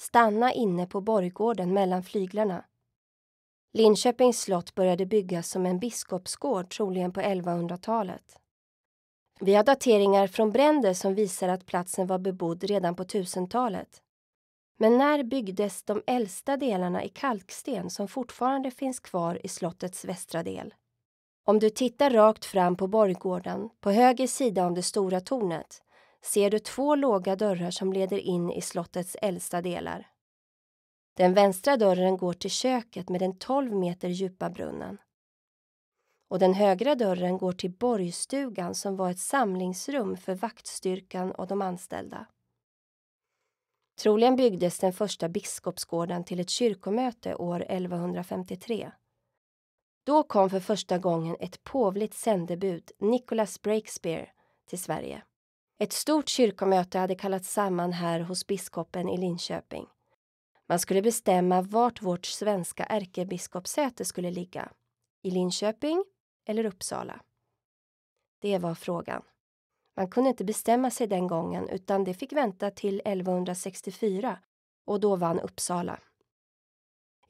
stanna inne på borggården mellan flyglarna. Linköpings slott började byggas som en biskopsgård, troligen på 1100-talet. Vi har dateringar från bränder som visar att platsen var bebodd redan på 1000-talet. Men när byggdes de äldsta delarna i kalksten som fortfarande finns kvar i slottets västra del? Om du tittar rakt fram på borggården, på höger sida om det stora tornet, ser du två låga dörrar som leder in i slottets äldsta delar. Den vänstra dörren går till köket med den 12 meter djupa brunnen. Och den högra dörren går till borgstugan som var ett samlingsrum för vaktstyrkan och de anställda. Troligen byggdes den första biskopsgården till ett kyrkomöte år 1153. Då kom för första gången ett påvligt sändebud, Nicholas Breakspear, till Sverige. Ett stort kyrkomöte hade kallats samman här hos biskopen i Linköping. Man skulle bestämma vart vårt svenska ärkebiskopssäte skulle ligga. I Linköping eller Uppsala? Det var frågan. Man kunde inte bestämma sig den gången utan det fick vänta till 1164 och då vann Uppsala.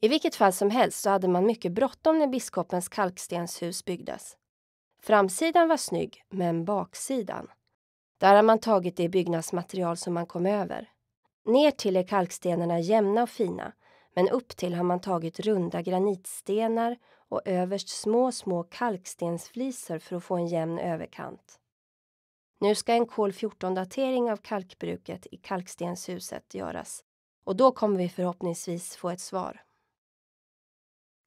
I vilket fall som helst så hade man mycket bråttom när biskopens kalkstenshus byggdes. Framsidan var snygg, men baksidan där har man tagit det byggnadsmaterial som man kom över. Ner till är kalkstenarna jämna och fina, men upp till har man tagit runda granitstenar och överst små, små kalkstensflisor för att få en jämn överkant. Nu ska en kol 14-datering av kalkbruket i kalkstenshuset göras och då kommer vi förhoppningsvis få ett svar.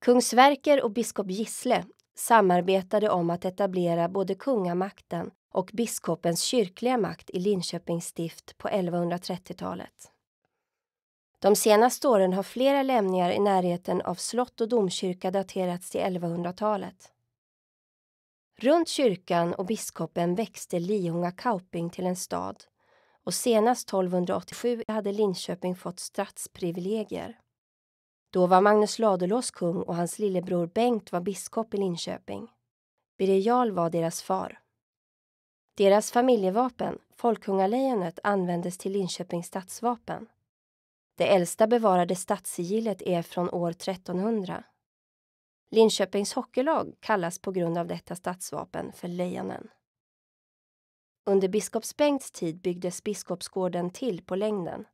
Kungsverker och biskop Gissle samarbetade om att etablera både kungamakten och biskopens kyrkliga makt i Linköpings stift på 1130-talet. De senaste åren har flera lämningar i närheten av slott och domkyrka daterats till 1100-talet. Runt kyrkan och biskopen växte Lihunga Kauping till en stad och senast 1287 hade Linköping fått stadsprivilegier. Då var Magnus Ladulås kung och hans lillebror Bengt var biskop i Linköping. Birger Jarl var deras far. Deras familjevapen, Folkungalejonet, användes till Linköpings stadsvapen. Det äldsta bevarade stadssigillet är från år 1300. Linköpings hockeylag kallas på grund av detta stadsvapen för Lejonen. Under biskops Bengts tid byggdes Biskopsgården till på längden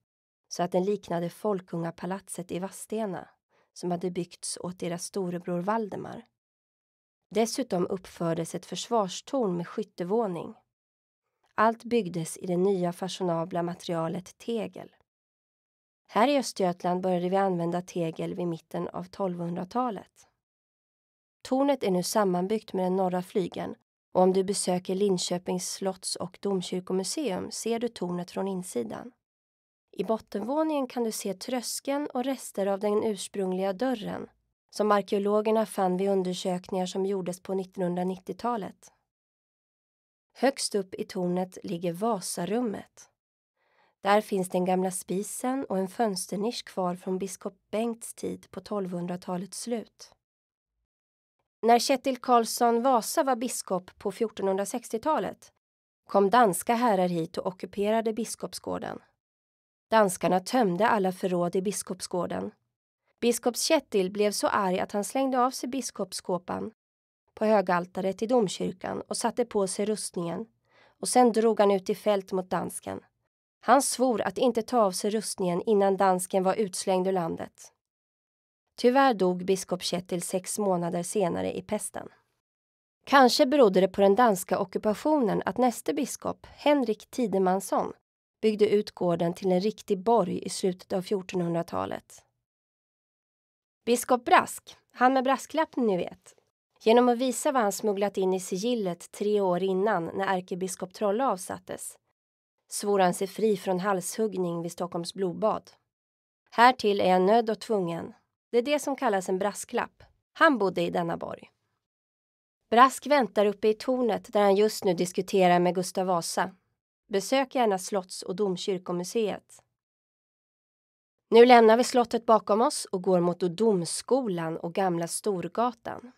så att den liknade Folkungapalatset i Vadstena som hade byggts åt deras storebror Valdemar. Dessutom uppfördes ett försvarstorn med skyttevåning allt byggdes i det nya fashionabla materialet tegel. Här i Östergötland började vi använda tegel vid mitten av 1200-talet. Tornet är nu sammanbyggt med den norra flygeln och om du besöker Linköpings slotts och domkyrkomuseum ser du tornet från insidan. I bottenvåningen kan du se tröskeln och rester av den ursprungliga dörren som arkeologerna fann vid undersökningar som gjordes på 1990-talet. Högst upp i tornet ligger Vasarummet. Där finns den gamla spisen och en fönsternisch kvar från biskop Bengts tid på 1200-talets slut. När Kjetil Karlsson Vasa var biskop på 1460-talet kom danska herrar hit och ockuperade biskopsgården. Danskarna tömde alla förråd i biskopsgården. Biskops Kjetil blev så arg att han slängde av sig biskopsskåpan på högaltaret i domkyrkan och satte på sig rustningen och sen drog han ut i fält mot dansken. Han svor att inte ta av sig rustningen innan dansken var utslängd ur landet. Tyvärr dog biskop Kjetil sex månader senare i pesten. Kanske berodde det på den danska ockupationen att näste biskop, Henrik Tidemansson, byggde ut gården till en riktig borg i slutet av 1400-talet. Biskop Brask, han med brasklappen ni vet, genom att visa vad han smugglat in i sigillet tre år innan när ärkebiskop Trolle avsattes svor han sig fri från halshuggning vid Stockholms blodbad. Härtill är jag nödd och tvungen. Det är det som kallas en brasklapp. Han bodde i denna borg. Brask väntar uppe i tornet där han just nu diskuterar med Gustav Vasa. Besök gärna Slotts och domkyrkomuseet. Nu lämnar vi slottet bakom oss och går mot domskolan och Gamla Storgatan.